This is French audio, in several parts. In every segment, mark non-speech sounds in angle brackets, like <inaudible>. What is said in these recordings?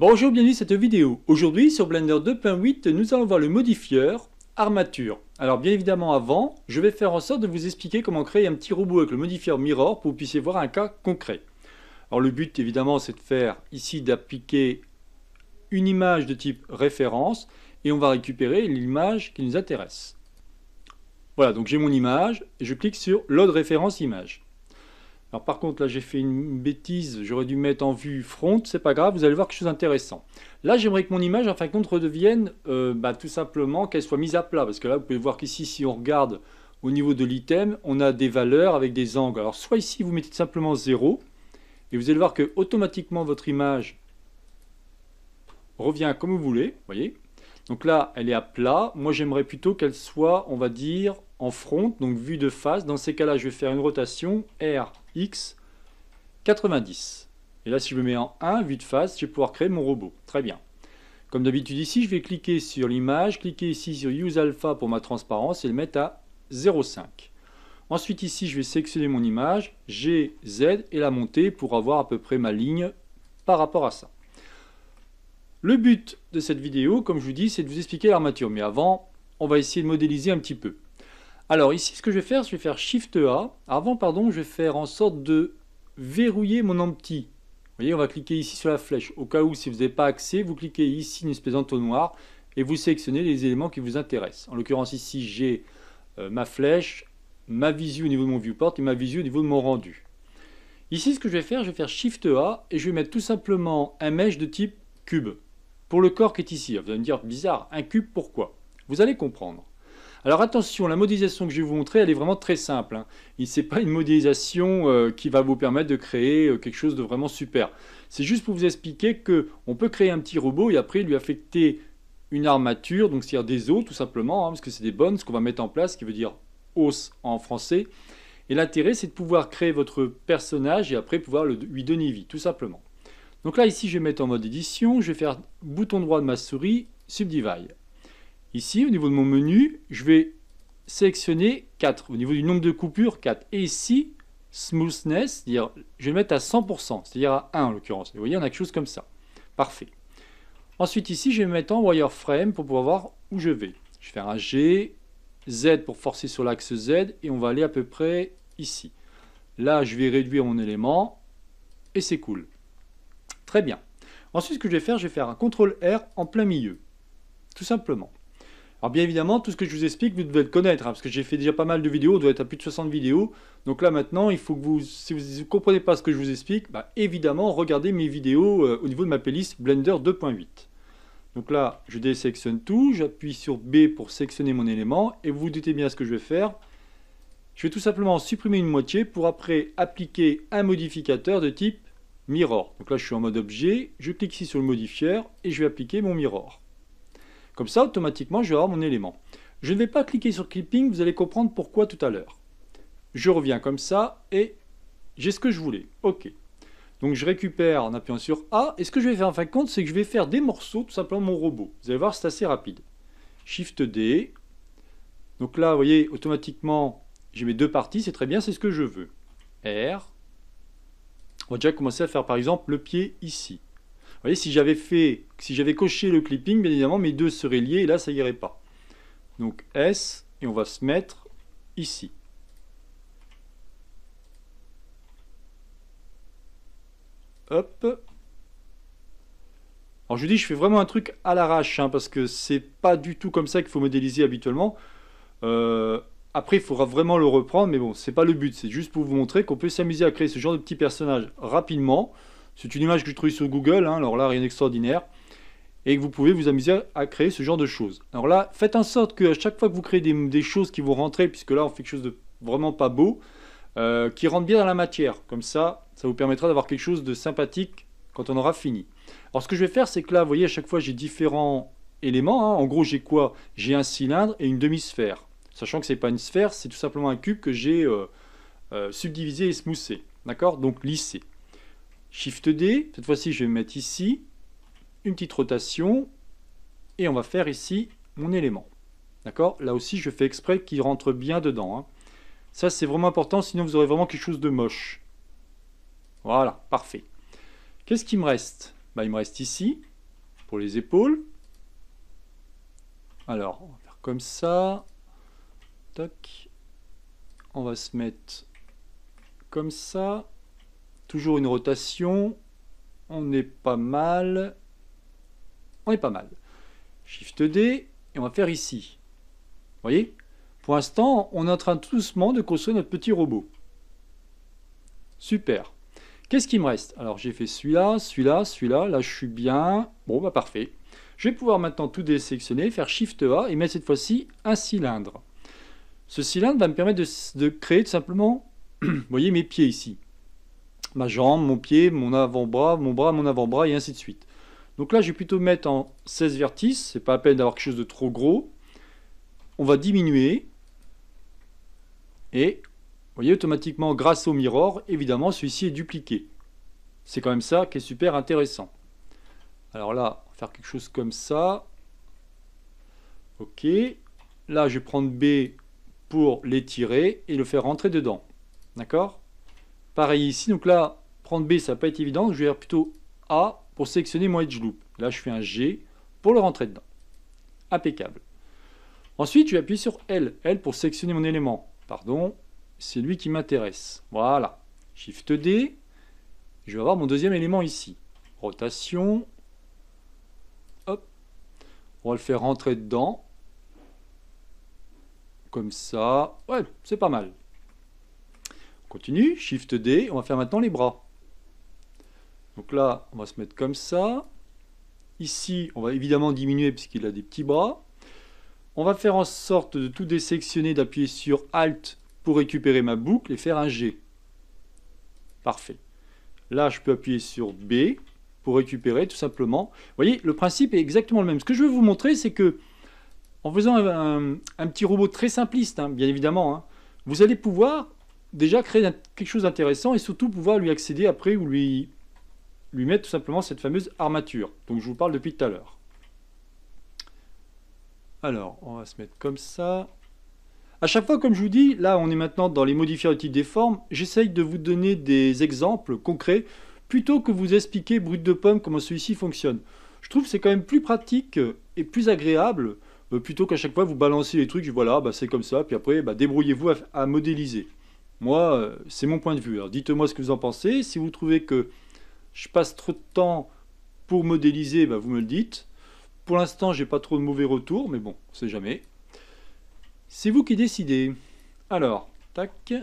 Bonjour, bienvenue dans cette vidéo. Aujourd'hui sur Blender 2.8, nous allons voir le modifieur armature. Alors bien évidemment avant, je vais faire en sorte de vous expliquer comment créer un petit robot avec le modifieur mirror pour que vous puissiez voir un cas concret. Alors le but évidemment c'est de faire ici d'appliquer une image de type référence et on va récupérer l'image qui nous intéresse. Voilà, donc j'ai mon image et je clique sur Load référence image. Alors par contre, là j'ai fait une bêtise, j'aurais dû mettre en vue front, c'est pas grave, vous allez voir quelque chose d'intéressant. Là j'aimerais que mon image, en fin de compte, redevienne euh, bah, tout simplement qu'elle soit mise à plat, parce que là vous pouvez voir qu'ici, si on regarde au niveau de l'item, on a des valeurs avec des angles. Alors soit ici vous mettez simplement 0, et vous allez voir que automatiquement votre image revient comme vous voulez, voyez. Donc là, elle est à plat. Moi, j'aimerais plutôt qu'elle soit, on va dire, en front, donc vue de face. Dans ces cas-là, je vais faire une rotation RX 90. Et là, si je me mets en 1, vue de face, je vais pouvoir créer mon robot. Très bien. Comme d'habitude ici, je vais cliquer sur l'image, cliquer ici sur Use Alpha pour ma transparence et le mettre à 0,5. Ensuite ici, je vais sélectionner mon image, G, et la monter pour avoir à peu près ma ligne par rapport à ça. Le but de cette vidéo, comme je vous dis, c'est de vous expliquer l'armature. Mais avant, on va essayer de modéliser un petit peu. Alors ici, ce que je vais faire, je vais faire Shift A. Avant, pardon, je vais faire en sorte de verrouiller mon empty. Vous voyez, on va cliquer ici sur la flèche. Au cas où, si vous n'avez pas accès, vous cliquez ici une espèce d'entonnoir et vous sélectionnez les éléments qui vous intéressent. En l'occurrence, ici, j'ai euh, ma flèche, ma visu au niveau de mon viewport et ma visu au niveau de mon rendu. Ici, ce que je vais faire, je vais faire Shift A et je vais mettre tout simplement un mesh de type cube pour le corps qui est ici. Vous allez me dire, bizarre, un cube, pourquoi Vous allez comprendre. Alors attention, la modélisation que je vais vous montrer, elle est vraiment très simple. Hein. Ce n'est pas une modélisation euh, qui va vous permettre de créer euh, quelque chose de vraiment super. C'est juste pour vous expliquer qu'on peut créer un petit robot et après lui affecter une armature, donc c'est-à-dire des os tout simplement, hein, parce que c'est des bonnes, ce qu'on va mettre en place, qui veut dire os en français. Et l'intérêt, c'est de pouvoir créer votre personnage et après pouvoir lui donner vie, tout simplement. Donc là, ici, je vais mettre en mode édition, je vais faire bouton droit de ma souris, Subdivide. Ici, au niveau de mon menu, je vais sélectionner 4. Au niveau du nombre de coupures, 4. Et ici, smoothness, dire je vais le mettre à 100%, c'est-à-dire à 1 en l'occurrence. Vous voyez, on a quelque chose comme ça. Parfait. Ensuite, ici, je vais mettre en wireframe pour pouvoir voir où je vais. Je vais faire un G, Z pour forcer sur l'axe Z, et on va aller à peu près ici. Là, je vais réduire mon élément, et c'est cool. Très bien. Ensuite, ce que je vais faire, je vais faire un CTRL R en plein milieu. Tout simplement. Alors bien évidemment, tout ce que je vous explique, vous devez le connaître, hein, parce que j'ai fait déjà pas mal de vidéos, on doit être à plus de 60 vidéos. Donc là maintenant, il faut que vous, si vous ne comprenez pas ce que je vous explique, bah, évidemment, regardez mes vidéos euh, au niveau de ma playlist Blender 2.8. Donc là, je désélectionne tout, j'appuie sur B pour sélectionner mon élément, et vous vous doutez bien ce que je vais faire. Je vais tout simplement supprimer une moitié pour après appliquer un modificateur de type Mirror. Donc là, je suis en mode objet, je clique ici sur le modifier et je vais appliquer mon Mirror. Comme ça, automatiquement, je vais avoir mon élément. Je ne vais pas cliquer sur Clipping, vous allez comprendre pourquoi tout à l'heure. Je reviens comme ça et j'ai ce que je voulais. OK. Donc je récupère en appuyant sur A. Et ce que je vais faire en fin de compte, c'est que je vais faire des morceaux, tout simplement mon robot. Vous allez voir, c'est assez rapide. Shift D. Donc là, vous voyez, automatiquement, j'ai mes deux parties. C'est très bien, c'est ce que je veux. R. On va déjà commencer à faire, par exemple, le pied ici. Vous voyez, si j'avais fait, si j'avais coché le clipping, bien évidemment, mes deux seraient liés et là, ça irait pas. Donc S, et on va se mettre ici. Hop. Alors je vous dis, je fais vraiment un truc à l'arrache, hein, parce que c'est pas du tout comme ça qu'il faut modéliser habituellement. Euh, après, il faudra vraiment le reprendre, mais bon, c'est pas le but. C'est juste pour vous montrer qu'on peut s'amuser à créer ce genre de petit personnage rapidement. C'est une image que je trouvais sur Google, hein. alors là, rien d'extraordinaire. Et que vous pouvez vous amuser à créer ce genre de choses. Alors là, faites en sorte qu'à chaque fois que vous créez des, choses qui vont rentrer, puisque là, on fait quelque chose de vraiment pas beau, euh, qui rentre bien dans la matière. Comme ça, ça vous permettra d'avoir quelque chose de sympathique quand on aura fini. Alors ce que je vais faire, c'est que là, vous voyez, à chaque fois, j'ai différents éléments. Hein. En gros, j'ai quoi J'ai un cylindre et une demi-sphère. Sachant que ce n'est pas une sphère, c'est tout simplement un cube que j'ai euh, euh, subdivisé et smoussé. D'accord Donc lissé. Shift D, cette fois-ci je vais mettre ici, une petite rotation, et on va faire ici mon élément. D'accord Là aussi je fais exprès qu'il rentre bien dedans. Hein. Ça c'est vraiment important, sinon vous aurez vraiment quelque chose de moche. Voilà, parfait. Qu'est-ce qui me reste bah, Il me reste ici, pour les épaules. Alors, on va faire comme ça. On va se mettre comme ça. Toujours une rotation. On est pas mal. On est pas mal. Shift D, et on va faire ici. Vous voyez Pour l'instant, on est en train tout doucement de construire notre petit robot. Super. Qu'est-ce qui me reste Alors j'ai fait celui-là, celui-là, celui-là, là je suis bien. Bon bah parfait. Je vais pouvoir maintenant tout désélectionner, faire Shift A et mettre cette fois-ci un cylindre. Ce cylindre va me permettre de, de créer tout simplement, <clears throat> vous voyez mes pieds ici ma jambe, mon pied, mon avant-bras, mon bras, mon avant-bras, et ainsi de suite. Donc là, je vais plutôt mettre en 16 vertices, c'est pas à peine d'avoir quelque chose de trop gros. On va diminuer, et vous voyez automatiquement, grâce au mirror, évidemment, celui-ci est dupliqué. C'est quand même ça qui est super intéressant. Alors là, on va faire quelque chose comme ça. Ok. Là, je vais prendre B pour l'étirer et le faire rentrer dedans. D'accord Pareil ici, donc là, prendre B, ça va pas être évident. je vais faire plutôt A pour sélectionner mon edge loop. Là, je fais un G pour le rentrer dedans. Impeccable. Ensuite, je vais appuyer sur L. L pour sélectionner mon élément. Pardon, c'est lui qui m'intéresse. Voilà. Shift D. Je vais avoir mon deuxième élément ici. Rotation. Hop. On va le faire rentrer dedans. Comme ça. Ouais, c'est pas mal. Continue, Shift D, on va faire maintenant les bras. Donc là, on va se mettre comme ça. Ici, on va évidemment diminuer puisqu'il a des petits bras. On va faire en sorte de tout désectionner, d'appuyer sur Alt pour récupérer ma boucle et faire un G. Parfait. Là, je peux appuyer sur B pour récupérer tout simplement. Vous voyez, le principe est exactement le même. Ce que je veux vous montrer, c'est que en faisant un, petit robot très simpliste, hein, bien évidemment, hein, vous allez pouvoir déjà créer quelque chose d'intéressant et surtout pouvoir lui accéder après ou lui, lui mettre tout simplement cette fameuse armature donc je vous parle depuis tout à l'heure. Alors, on va se mettre comme ça. À chaque fois, comme je vous dis, là on est maintenant dans les modifier type des formes, j'essaye de vous donner des exemples concrets plutôt que vous expliquer brut de pomme comment celui-ci fonctionne. Je trouve c'est quand même plus pratique et plus agréable euh, plutôt qu'à chaque fois vous balancez les trucs, voilà, bah, c'est comme ça, puis après bah, débrouillez-vous à modéliser. Moi, euh, c'est mon point de vue. Alors dites-moi ce que vous en pensez. Si vous trouvez que je passe trop de temps pour modéliser, bah, vous me le dites. Pour l'instant, j'ai pas trop de mauvais retours, mais bon, on sait jamais. C'est vous qui décidez. Alors, tac.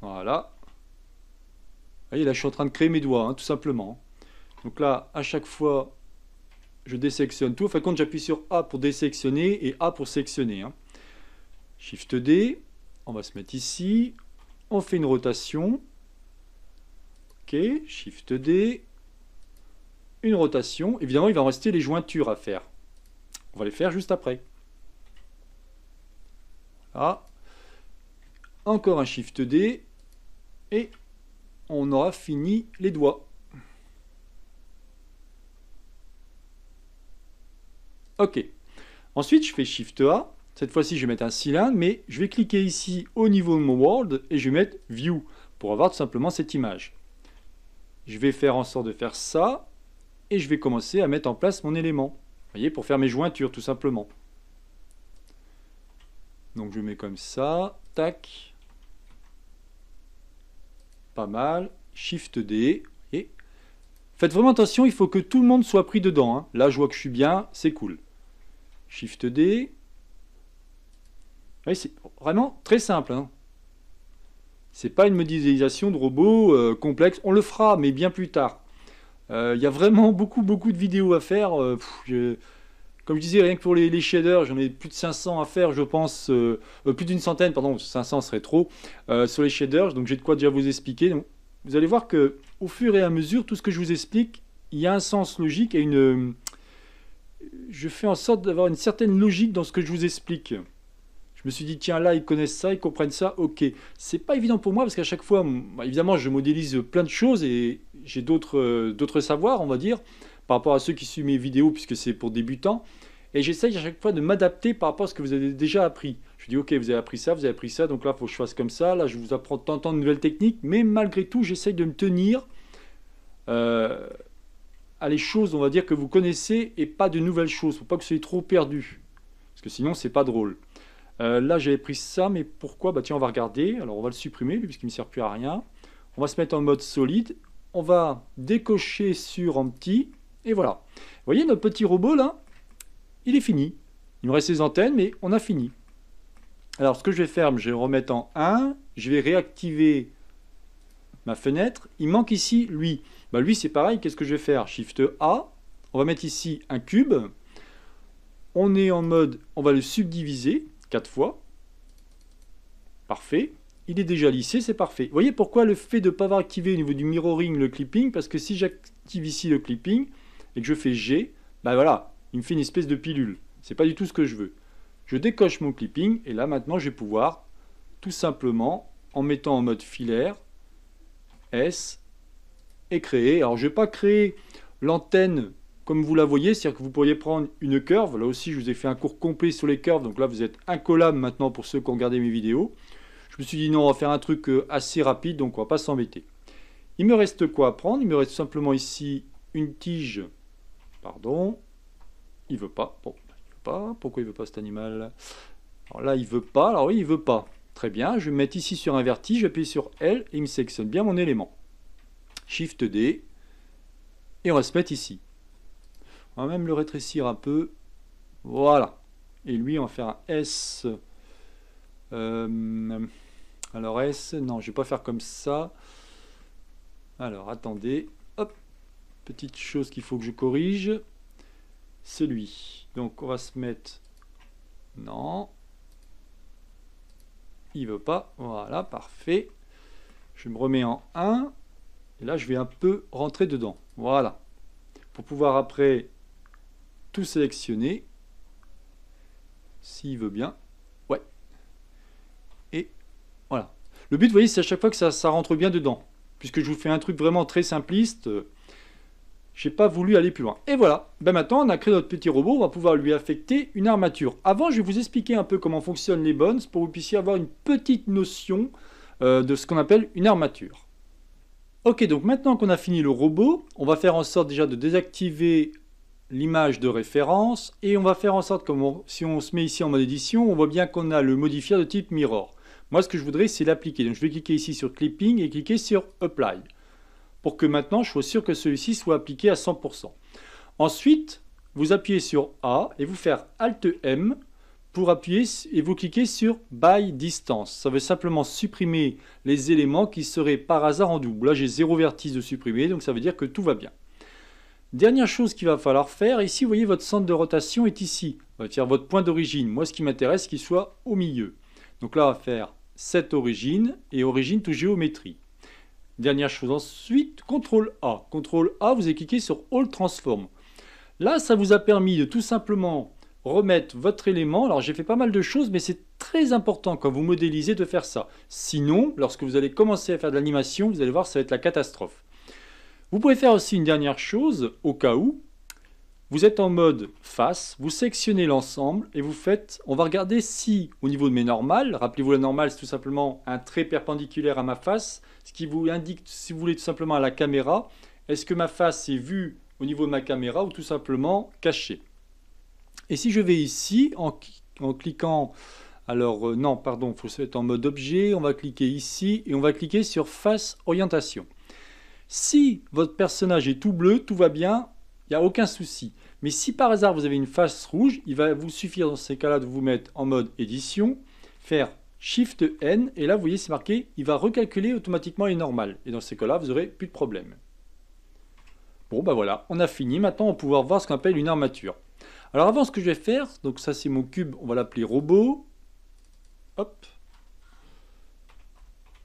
Voilà. Vous voyez, là, je suis en train de créer mes doigts, hein, tout simplement. Donc là, à chaque fois, je désélectionne tout. Enfin, quand j'appuie sur A pour désélectionner et A pour sélectionner. Hein. Shift D on va se mettre ici, on fait une rotation, ok, Shift D, une rotation, évidemment il va en rester les jointures à faire, on va les faire juste après. Voilà. Encore un Shift D, et on aura fini les doigts. Ok. Ensuite, je fais Shift A, cette fois-ci, je vais mettre un cylindre, mais je vais cliquer ici au niveau de mon world et je vais mettre View pour avoir tout simplement cette image. Je vais faire en sorte de faire ça et je vais commencer à mettre en place mon élément. Vous voyez, pour faire mes jointures tout simplement. Donc je mets comme ça, tac, pas mal, Shift D, et faites vraiment attention, il faut que tout le monde soit pris dedans. Hein. Là je vois que je suis bien, c'est cool. Shift D, c'est vraiment très simple. Ce hein. C'est pas une modélisation de robot euh, complexe. On le fera, mais bien plus tard. Euh, il y a vraiment <laughs> beaucoup, beaucoup de vidéos à faire. Euh, comme je disais, rien que pour les, shaders, j'en ai plus de 500 à faire, je pense. plus d'une centaine, pardon, 500 serait trop. sur les shaders, donc j'ai de quoi déjà vous expliquer. vous allez voir que au fur et à mesure, tout ce que je vous explique, il y a un sens logique et une... Je fais en sorte d'avoir une certaine logique dans ce que je vous explique. Je me suis dit, tiens, là, ils connaissent ça, ils comprennent ça, ok. C'est pas évident pour moi parce qu'à chaque fois, bah, évidemment, je modélise plein de choses et j'ai euh, d'autres, savoirs, on va dire, par rapport à ceux qui suivent mes vidéos puisque c'est pour débutants. Et j'essaye à chaque fois de m'adapter par rapport à ce que vous avez déjà appris. Je dis, ok, vous avez appris ça, vous avez appris ça, donc là, il faut que je fasse comme ça. Là, je vous apprends tant, de nouvelles techniques, mais malgré tout, j'essaye de me tenir euh, à les choses, on va dire, que vous connaissez et pas de nouvelles choses. pour pas que vous soyez trop perdu, parce que sinon, c'est pas drôle. Euh, là, j'avais pris ça, mais pourquoi Bah tiens, on va regarder. Alors, on va le supprimer, puisqu'il ne me sert plus à rien. On va se mettre en mode solide. On va décocher sur empty. Et voilà. Vous voyez, notre petit robot, là, il est fini. Il me reste les antennes, mais on a fini. Alors, ce que je vais faire, je vais remettre en 1. Je vais réactiver ma fenêtre. Il manque ici lui. Bah, lui, c'est pareil. Qu'est-ce que je vais faire Shift A. On va mettre ici un cube. On est en mode, on va le subdiviser. 4 fois. Parfait. Il est déjà lissé, c'est parfait. Vous voyez pourquoi le fait de ne pas avoir activé au niveau du mirroring le clipping Parce que si j'active ici le clipping et que je fais G, ben voilà, il me fait une espèce de pilule. Ce n'est pas du tout ce que je veux. Je décoche mon clipping et là maintenant je vais pouvoir tout simplement en mettant en mode filaire S et créer. Alors je vais pas créer l'antenne comme vous la voyez, c'est-à-dire que vous pourriez prendre une curve. Là aussi, je vous ai fait un cours complet sur les curves, donc là, vous êtes incollable maintenant pour ceux qui ont regardé mes vidéos. Je me suis dit non, on va faire un truc euh, assez rapide, donc on ne va pas s'embêter. Il me reste quoi à prendre Il me reste simplement ici une tige. Pardon. Il veut pas. Bon, il veut pas. Pourquoi il veut pas cet animal Alors là, il veut pas. Alors oui, il veut pas. Très bien. Je vais me mettre ici sur un vertige, j'appuie sur L et il me sélectionne bien mon élément. Shift D. Et on va se mettre ici. On va même le rétrécir un peu. Voilà. Et lui, on va faire un S. Euh, alors S, non, je vais pas faire comme ça. Alors, attendez. Hop. Petite chose qu'il faut que je corrige. C'est lui. Donc, on va se mettre... Non. Il veut pas. Voilà, parfait. Je me remets en 1. Et là, je vais un peu rentrer dedans. Voilà. Pour pouvoir après tout sélectionner, s'il veut bien. Ouais. Et voilà. Le but, vous voyez, c'est à chaque fois que ça, ça, rentre bien dedans. Puisque je vous fais un truc vraiment très simpliste, euh, j'ai pas voulu aller plus loin. Et voilà. Ben maintenant, on a créé notre petit robot, on va pouvoir lui affecter une armature. Avant, je vais vous expliquer un peu comment fonctionnent les bones pour vous puissiez avoir une petite notion euh, de ce qu'on appelle une armature. Ok, donc maintenant qu'on a fini le robot, on va faire en sorte déjà de désactiver l'image de référence et on va faire en sorte que si on se met ici en mode édition, on voit bien qu'on a le modifier de type mirror. Moi, ce que je voudrais, c'est l'appliquer. Donc, je vais cliquer ici sur Clipping et cliquer sur Apply pour que maintenant, je sois sûr que celui-ci soit appliqué à 100%. Ensuite, vous appuyez sur A et vous faire Alt-M pour appuyer et vous cliquez sur By Distance. Ça veut simplement supprimer les éléments qui seraient par hasard en double. Là, j'ai zéro vertice de supprimer, donc ça veut dire que tout va bien. Dernière chose qu'il va falloir faire, ici, vous voyez, votre centre de rotation est ici. Euh, c'est-à-dire votre point d'origine. Moi, ce qui m'intéresse, c'est qu'il soit au milieu. Donc là, on va faire cette origine et origine tout géométrie. Dernière chose ensuite, CTRL A. CTRL A, vous allez cliquer sur All Transform. Là, ça vous a permis de tout simplement remettre votre élément. Alors, j'ai fait pas mal de choses, mais c'est très important quand vous modélisez de faire ça. Sinon, lorsque vous allez commencer à faire de l'animation, vous allez voir, ça va être la catastrophe. Vous pouvez faire aussi une dernière chose, au cas où. Vous êtes en mode face, vous sélectionnez l'ensemble et vous faites, on va regarder si au niveau de mes normales, rappelez-vous la normale c'est tout simplement un trait perpendiculaire à ma face, ce qui vous indique si vous voulez tout simplement à la caméra, est-ce que ma face est vue au niveau de ma caméra ou tout simplement cachée. Et si je vais ici en, cliquant, alors euh, non pardon, il faut se en mode objet, on va cliquer ici et on va cliquer sur face orientation. Si votre personnage est tout bleu, tout va bien, il n'y a aucun souci. Mais si par hasard vous avez une face rouge, il va vous suffire dans ces cas-là de vous mettre en mode édition, faire Shift N, et là vous voyez c'est marqué, il va recalculer automatiquement et normal. Et dans ces cas-là, vous n'aurez plus de problème. Bon ben voilà, on a fini. Maintenant on va pouvoir voir ce qu'on appelle une armature. Alors avant ce que je vais faire, donc ça c'est mon cube, on va l'appeler robot. Hop.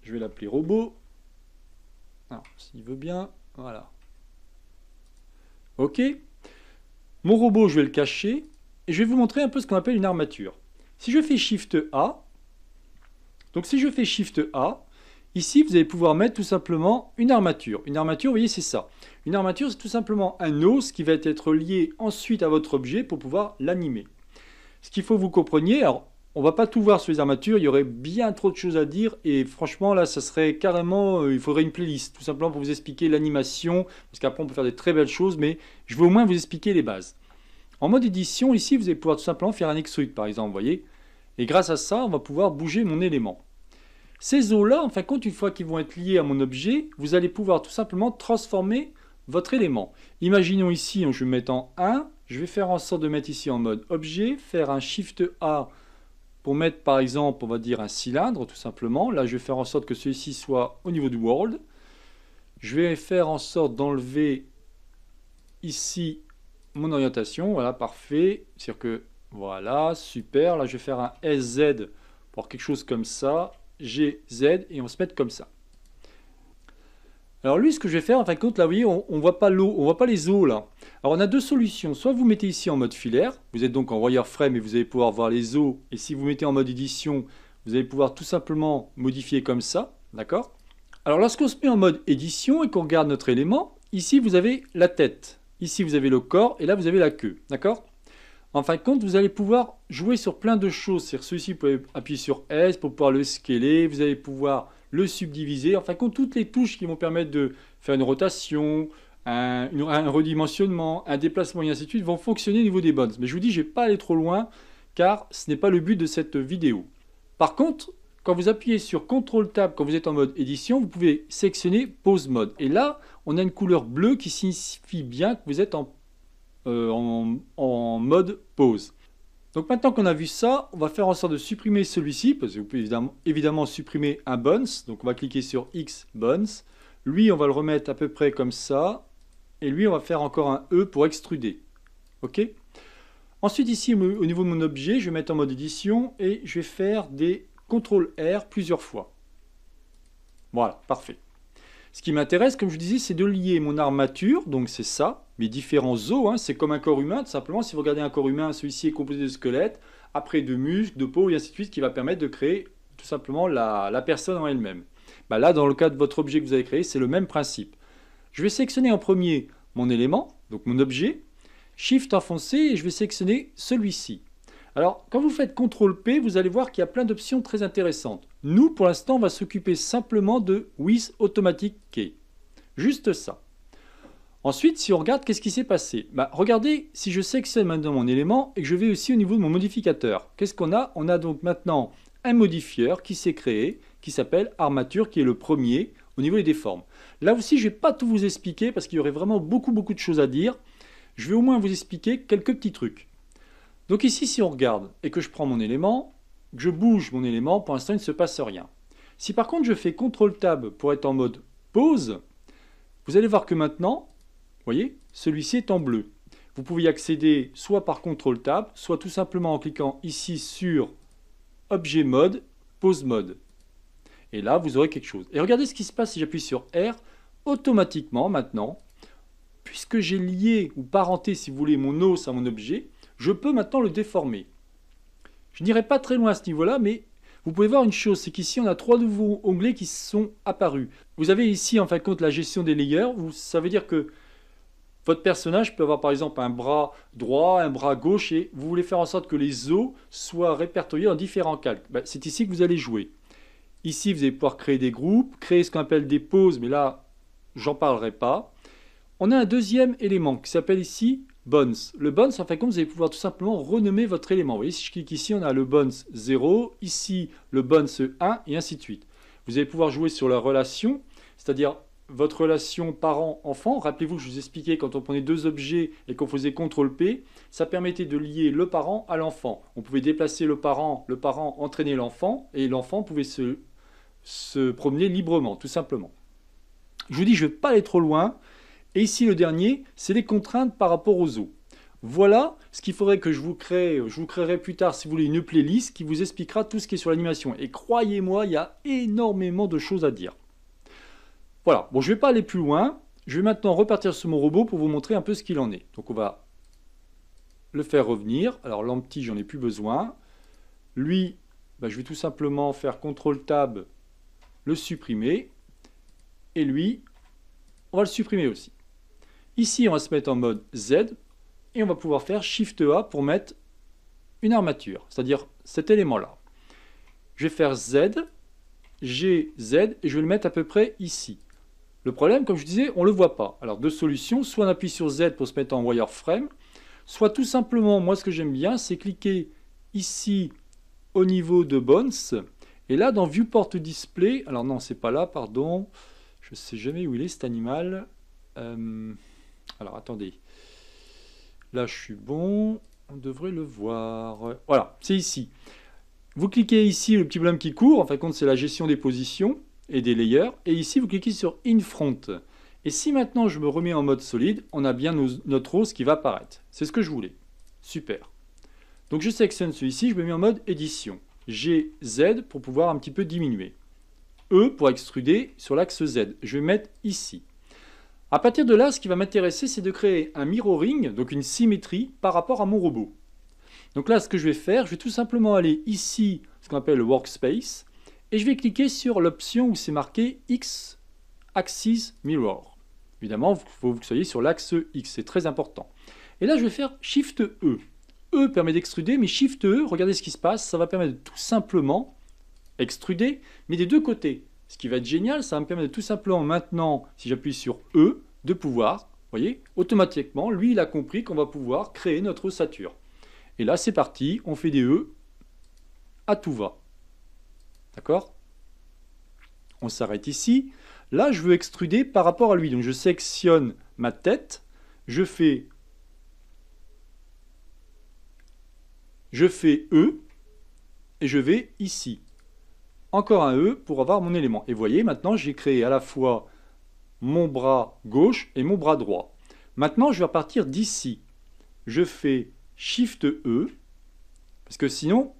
Je vais l'appeler robot. Alors, s'il veut bien, voilà. OK. Mon robot, je vais le cacher. Et je vais vous montrer un peu ce qu'on appelle une armature. Si je fais Shift A, donc si je fais Shift A, ici, vous allez pouvoir mettre tout simplement une armature. Une armature, vous voyez, c'est ça. Une armature, c'est tout simplement un os qui va être lié ensuite à votre objet pour pouvoir l'animer. Ce qu'il faut que vous compreniez, alors on va pas tout voir sur les armatures, il y aurait bien trop de choses à dire et franchement là ça serait carrément, euh, il faudrait une playlist tout simplement pour vous expliquer l'animation parce qu'après on peut faire des très belles choses mais je veux au moins vous expliquer les bases. En mode édition ici vous allez pouvoir tout simplement faire un extrude par exemple, voyez et grâce à ça on va pouvoir bouger mon élément. Ces os là en fin de compte une fois qu'ils vont être liés à mon objet vous allez pouvoir tout simplement transformer votre élément. Imaginons ici, je vais me mettre en 1, je vais faire en sorte de mettre ici en mode objet, faire un shift A pour mettre par exemple, on va dire un cylindre tout simplement. Là, je vais faire en sorte que celui-ci soit au niveau du world. Je vais faire en sorte d'enlever ici mon orientation. Voilà, parfait. C'est-à-dire que, voilà, super. Là, je vais faire un SZ pour quelque chose comme ça. GZ et on se met comme ça. Alors lui, ce que je vais faire, en fin de compte, là, vous voyez, on ne voit pas l'eau, on voit pas les os là. Alors on a deux solutions. Soit vous mettez ici en mode filaire, vous êtes donc en wireframe et vous allez pouvoir voir les os. Et si vous mettez en mode édition, vous allez pouvoir tout simplement modifier comme ça, d'accord Alors lorsqu'on se met en mode édition et qu'on regarde notre élément, ici vous avez la tête, ici vous avez le corps et là vous avez la queue, d'accord en fin de compte, vous allez pouvoir jouer sur plein de choses. C'est-à-dire, ceci, vous pouvez appuyer sur S pour pouvoir le scaler. Vous allez pouvoir le subdiviser, enfin, compte toutes les touches qui vont permettre de faire une rotation, un, redimensionnement, un déplacement et ainsi de suite vont fonctionner au niveau des bonds. Mais je vous dis, je ne vais pas aller trop loin car ce n'est pas le but de cette vidéo. Par contre, quand vous appuyez sur CTRL Tab, quand vous êtes en mode édition, vous pouvez sélectionner Pause Mode. Et là, on a une couleur bleue qui signifie bien que vous êtes en, euh, en, en mode pause. Donc maintenant qu'on a vu ça, on va faire en sorte de supprimer celui-ci, parce que vous pouvez évidemment, supprimer un bones. Donc on va cliquer sur X bones. Lui, on va le remettre à peu près comme ça. Et lui, on va faire encore un E pour extruder. OK Ensuite, ici, au niveau de mon objet, je vais mettre en mode édition et je vais faire des CTRL R plusieurs fois. Voilà, parfait. Ce qui m'intéresse, comme je vous disais, c'est de lier mon armature, donc c'est ça, mes différents os, hein, c'est comme un corps humain, tout simplement, si vous regardez un corps humain, celui-ci est composé de squelettes, après de muscles, de peau, et ainsi de suite, qui va permettre de créer tout simplement la, personne en elle-même. Bah là, dans le cas de votre objet que vous avez créé, c'est le même principe. Je vais sélectionner en premier mon élément, donc mon objet, Shift enfoncé, et je vais sélectionner celui-ci. Alors, quand vous faites CTRL-P, vous allez voir qu'il y a plein d'options très intéressantes. Nous, pour l'instant, on va s'occuper simplement de wis automatic key. Juste ça. Ensuite, si on regarde, qu'est-ce qui s'est passé bah, Regardez, si je sélectionne maintenant mon élément et que je vais aussi au niveau de mon modificateur, qu'est-ce qu'on a On a donc maintenant un modifieur qui s'est créé, qui s'appelle armature, qui est le premier au niveau des déformes. Là aussi, je ne vais pas tout vous expliquer parce qu'il y aurait vraiment beaucoup, beaucoup de choses à dire. Je vais au moins vous expliquer quelques petits trucs. Donc ici, si on regarde et que je prends mon élément, je bouge mon élément, pour l'instant il ne se passe rien. Si par contre je fais CTRL TAB pour être en mode pause, vous allez voir que maintenant, vous voyez, celui-ci est en bleu. Vous pouvez y accéder soit par CTRL TAB, soit tout simplement en cliquant ici sur Objet Mode, Pause Mode. Et là, vous aurez quelque chose. Et regardez ce qui se passe si j'appuie sur R. Automatiquement, maintenant, puisque j'ai lié ou parenté, si vous voulez, mon os à mon objet, je peux maintenant le déformer. Je n'irai pas très loin à ce niveau-là, mais vous pouvez voir une chose, c'est qu'ici on a trois nouveaux onglets qui sont apparus. Vous avez ici en fin de compte la gestion des layers, ça veut dire que votre personnage peut avoir par exemple un bras droit, un bras gauche, et vous voulez faire en sorte que les os soient répertoriés en différents calques. Ben, c'est ici que vous allez jouer. Ici, vous allez pouvoir créer des groupes, créer ce qu'on appelle des pauses, mais là, j'en parlerai pas. On a un deuxième élément qui s'appelle ici bones. Le bones, en fait de compte, vous allez pouvoir tout simplement renommer votre élément. Vous voyez, si je clique ici, on a le bones 0, ici le bones 1, et ainsi de suite. Vous allez pouvoir jouer sur la relation, c'est-à-dire votre relation parent-enfant. Rappelez-vous, je vous expliquais quand on prenait deux objets et qu'on faisait CTRL-P, ça permettait de lier le parent à l'enfant. On pouvait déplacer le parent, le parent entraîner l'enfant, et l'enfant pouvait se, se promener librement, tout simplement. Je vous dis, je ne vais pas aller trop loin. Et ici, le dernier, c'est les contraintes par rapport aux os. Voilà ce qu'il faudrait que je vous crée. Je vous créerai plus tard, si vous voulez, une playlist qui vous expliquera tout ce qui est sur l'animation. Et croyez-moi, il y a énormément de choses à dire. Voilà, bon, je ne vais pas aller plus loin. Je vais maintenant repartir sur mon robot pour vous montrer un peu ce qu'il en est. Donc on va le faire revenir. Alors l'ampti, j'en ai plus besoin. Lui, bah, je vais tout simplement faire CTRL TAB, le supprimer. Et lui, on va le supprimer aussi. Ici, on va se mettre en mode Z et on va pouvoir faire Shift A pour mettre une armature, c'est-à-dire cet élément-là. Je vais faire Z, G, Z et je vais le mettre à peu près ici. Le problème, comme je disais, on ne le voit pas. Alors, deux solutions. Soit on appuie sur Z pour se mettre en wireframe, soit tout simplement, moi ce que j'aime bien, c'est cliquer ici au niveau de Bones. Et là, dans Viewport Display, alors non, c'est pas là, pardon. Je ne sais jamais où il est cet animal. Euh... Alors attendez. Là, je suis bon. On devrait le voir. Voilà, c'est ici. Vous cliquez ici, le petit bonhomme qui court. En fin de compte, c'est la gestion des positions et des layers. Et ici, vous cliquez sur In Front. Et si maintenant je me remets en mode solide, on a bien notre rose qui va apparaître. C'est ce que je voulais. Super. Donc je sélectionne celui-ci, je me mets en mode édition. G, Z pour pouvoir un petit peu diminuer. E pour extruder sur l'axe Z. Je vais mettre ici. A partir de là, ce qui va m'intéresser, c'est de créer un mirroring, donc une symétrie, par rapport à mon robot. Donc là, ce que je vais faire, je vais tout simplement aller ici, ce qu'on appelle le workspace, et je vais cliquer sur l'option où c'est marqué X axis mirror. Évidemment, il faut que vous soyez sur l'axe X, c'est très important. Et là, je vais faire Shift E. E permet d'extruder, mais Shift E, regardez ce qui se passe, ça va permettre tout simplement extruder, mais des deux côtés. Ce qui va être génial, ça va me permettre tout simplement maintenant, si j'appuie sur E, de pouvoir, vous voyez, automatiquement, lui, il a compris qu'on va pouvoir créer notre ossature. Et là, c'est parti, on fait des E à tout va. D'accord On s'arrête ici. Là, je veux extruder par rapport à lui. Donc, je sectionne ma tête. Je fais... Je fais E. Et je vais ici encore un E pour avoir mon élément. Et voyez, maintenant, j'ai créé à la fois mon bras gauche et mon bras droit. Maintenant, je vais partir d'ici. Je fais Shift E, parce que sinon,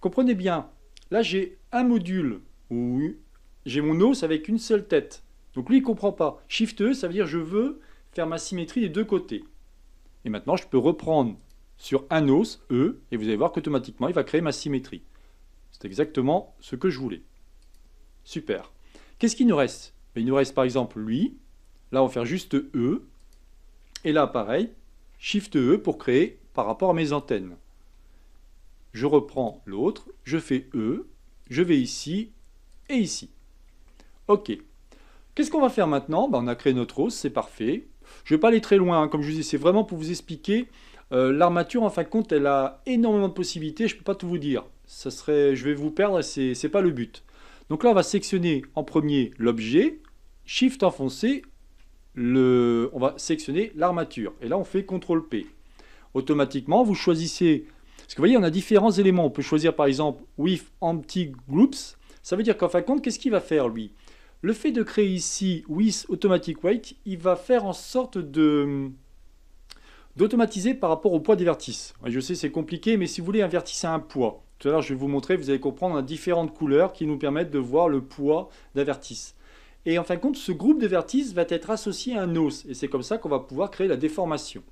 comprenez bien, là j'ai un module où j'ai mon os avec une seule tête. Donc lui, il ne comprend pas. Shift E, ça veut dire je veux faire ma symétrie des deux côtés. Et maintenant, je peux reprendre sur un os, E, et vous allez voir qu'automatiquement, il va créer ma symétrie. C'est exactement ce que je voulais. Super. Qu'est-ce qu'il nous reste ben, Il nous reste par exemple lui. Là, on va faire juste E. Et là, pareil, Shift E pour créer par rapport à mes antennes. Je reprends l'autre, je fais E, je vais ici et ici. OK. Qu'est-ce qu'on va faire maintenant ben, On a créé notre hausse, c'est parfait. Je ne vais pas aller très loin, hein. comme je vous dis, c'est vraiment pour vous expliquer. Euh, l'armature, en fin de compte, elle a énormément de possibilités, je ne peux pas tout vous dire serait, je vais vous perdre, c'est n'est pas le but. Donc là, on va sectionner en premier l'objet, Shift enfoncé, on va sectionner l'armature. Et là, on fait CTRL P. Automatiquement, vous choisissez... Parce que vous voyez, on a différents éléments. On peut choisir par exemple With Empty Groups. Ça veut dire qu'en fin de compte, qu'est-ce qu'il va faire lui Le fait de créer ici With Automatic Weight, il va faire en sorte de d'automatiser par rapport au poids des vertices. Je sais, c'est compliqué, mais si vous voulez, un vertice à un poids. Tout à l'heure, je vais vous montrer, vous allez comprendre, hein, différentes couleurs qui nous permettent de voir le poids d'un vertice. Et en fin de compte, ce groupe de vertices va être associé à un os. Et c'est comme ça qu'on va pouvoir créer la déformation.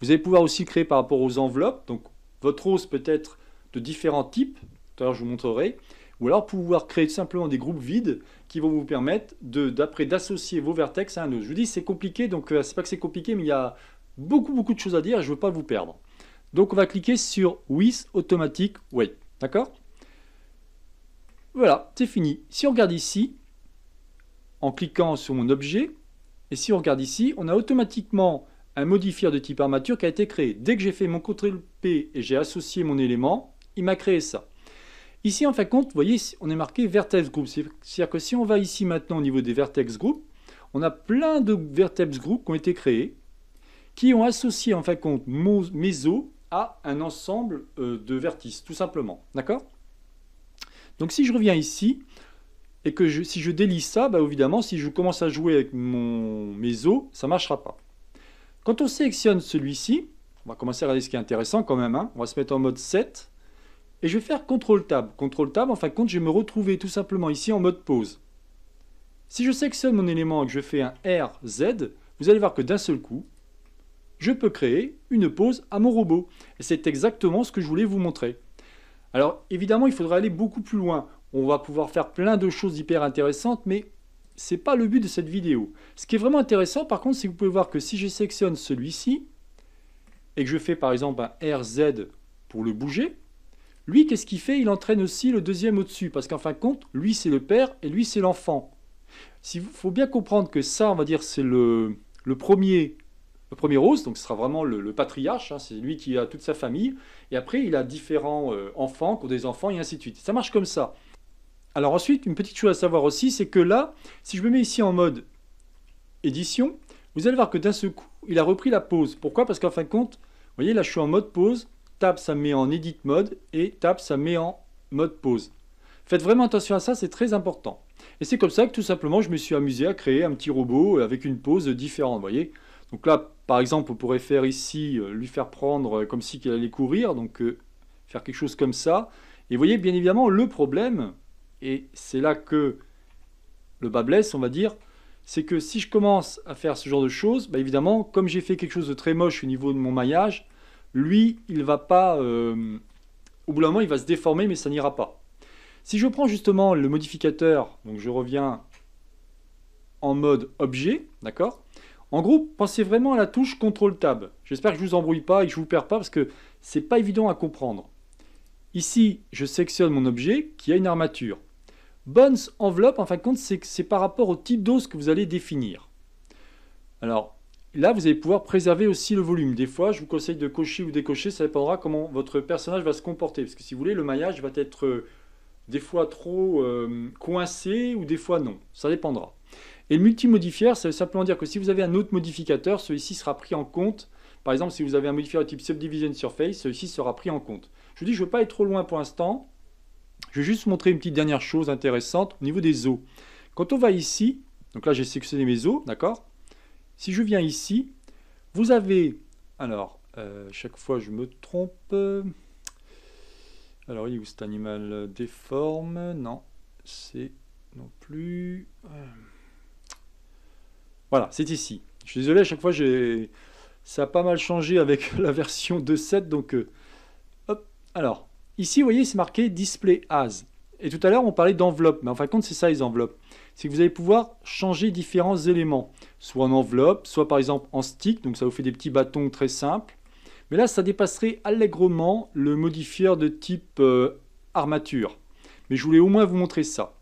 Vous allez pouvoir aussi créer par rapport aux enveloppes. Donc, votre os peut être de différents types. Tout à l'heure, je vous montrerai. Ou alors pouvoir créer tout simplement des groupes vides qui vont vous permettre d'après d'associer vos vertex à un os. Je vous dis, c'est compliqué. Donc, ce euh, c'est pas que c'est compliqué, mais il y a beaucoup, beaucoup de choses à dire. Je ne veux pas vous perdre. Donc, on va cliquer sur With Automatic Way ». D'accord Voilà, c'est fini. Si on regarde ici, en cliquant sur mon objet, et si on regarde ici, on a automatiquement un modifier de type armature qui a été créé. Dès que j'ai fait mon CTRL P et j'ai associé mon élément, il m'a créé ça. Ici, en fin de compte, vous voyez, on est marqué vertex group. C'est-à-dire que si on va ici maintenant au niveau des vertex group, on a plein de vertex group qui ont été créés, qui ont associé en fin de compte mes os à un ensemble euh, de vertices, tout simplement. D'accord Donc si je reviens ici, et que je, si je délie ça, bah, évidemment, si je commence à jouer avec mon, mes os, ça marchera pas. Quand on sélectionne celui-ci, on va commencer à regarder ce qui est intéressant quand même. Hein. On va se mettre en mode 7. Et je vais faire CTRL Tab. CTRL Tab, en fin de compte, je vais me retrouver tout simplement ici en mode pause. Si je sélectionne mon élément et que je fais un RZ, vous allez voir que d'un seul coup, je peux créer une pause à mon robot. Et c'est exactement ce que je voulais vous montrer. Alors évidemment, il faudrait aller beaucoup plus loin. On va pouvoir faire plein de choses hyper intéressantes, mais ce n'est pas le but de cette vidéo. Ce qui est vraiment intéressant, par contre, c'est que vous pouvez voir que si je sélectionne celui-ci, et que je fais par exemple un RZ pour le bouger, lui, qu'est-ce qu'il fait Il entraîne aussi le deuxième au-dessus, parce qu'en fin de compte, lui, c'est le père et lui, c'est l'enfant. Il faut bien comprendre que ça, on va dire, c'est le, le premier le premier rose, donc ce sera vraiment le, patriarche, hein, c'est lui qui a toute sa famille, et après il a différents euh, enfants, qui ont des enfants, et ainsi de suite. Ça marche comme ça. Alors ensuite, une petite chose à savoir aussi, c'est que là, si je me mets ici en mode édition, vous allez voir que d'un seul coup, il a repris la pause. Pourquoi Parce qu'en fin de compte, vous voyez, là je suis en mode pause, tape, ça me met en edit mode, et tape, ça me met en mode pause. Faites vraiment attention à ça, c'est très important. Et c'est comme ça que tout simplement, je me suis amusé à créer un petit robot euh, avec une pause différente, vous voyez donc là, par exemple, on pourrait faire ici, euh, lui faire prendre euh, comme si qu'il allait courir, donc euh, faire quelque chose comme ça. Et vous voyez, bien évidemment, le problème, et c'est là que le bas blesse, on va dire, c'est que si je commence à faire ce genre de choses, bah évidemment, comme j'ai fait quelque chose de très moche au niveau de mon maillage, lui, il va pas... au bout d'un moment, il va se déformer, mais ça n'ira pas. Si je prends justement le modificateur, donc je reviens en mode objet, d'accord en gros, pensez vraiment à la touche CTRL TAB. J'espère que je ne vous embrouille pas et que je ne vous perds pas parce que ce n'est pas évident à comprendre. Ici, je sectionne mon objet qui a une armature. Bones enveloppe, en fin de compte, c'est par rapport au type d'os que vous allez définir. Alors, là, vous allez pouvoir préserver aussi le volume. Des fois, je vous conseille de cocher ou décocher, ça dépendra comment votre personnage va se comporter. Parce que si vous voulez, le maillage va être euh, des fois trop euh, coincé ou des fois non. Ça dépendra. Et le multimodifier, ça veut simplement dire que si vous avez un autre modificateur, celui-ci sera pris en compte. Par exemple, si vous avez un modificateur type Subdivision Surface, celui-ci sera pris en compte. Je dis, je ne veux pas aller trop loin pour l'instant. Je vais juste montrer une petite dernière chose intéressante au niveau des os. Quand on va ici, donc là j'ai sélectionné mes os, d'accord Si je viens ici, vous avez, alors, euh, chaque fois je me trompe. Alors, il est où cet animal Déforme Non, c'est non plus. Euh, voilà, c'est ici. Je suis désolé, à chaque fois, j'ai... ça a pas mal changé avec <laughs> la version 2.7. Donc, euh, hop. Alors, ici, vous voyez, c'est marqué Display As. Et tout à l'heure, on parlait d'enveloppe. Mais en fin de compte, c'est ça, les enveloppes. C'est que vous allez pouvoir changer différents éléments. Soit en enveloppe, soit par exemple en stick. Donc, ça vous fait des petits bâtons très simples. Mais là, ça dépasserait allègrement le modifieur de type euh, armature. Mais je voulais au moins vous montrer ça.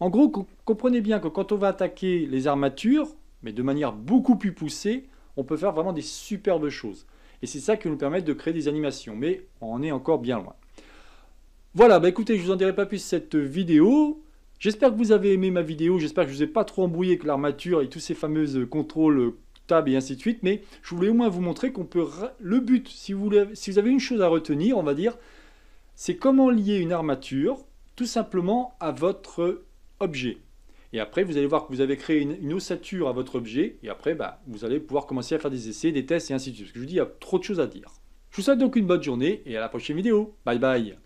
En gros, comprenez bien que quand on va attaquer les armatures, mais de manière beaucoup plus poussée, on peut faire vraiment des superbes choses. Et c'est ça qui nous permet de créer des animations, mais on est encore bien loin. Voilà, bah écoutez, je vous en dirai pas plus cette vidéo. J'espère que vous avez aimé ma vidéo, j'espère que je ne vous ai pas trop embrouillé avec l'armature et tous ces fameux contrôles tab et ainsi de suite, mais je voulais au moins vous montrer qu'on peut... Le but, si vous, si vous avez une chose à retenir, on va dire, c'est comment lier une armature tout simplement à votre objet. Et après, vous allez voir que vous avez créé une, ossature à votre objet. Et après, bah, vous allez pouvoir commencer à faire des essais, des tests et ainsi de suite. Parce que je vous dis, il y a trop de choses à dire. Je vous souhaite donc une bonne journée et à la prochaine vidéo. Bye bye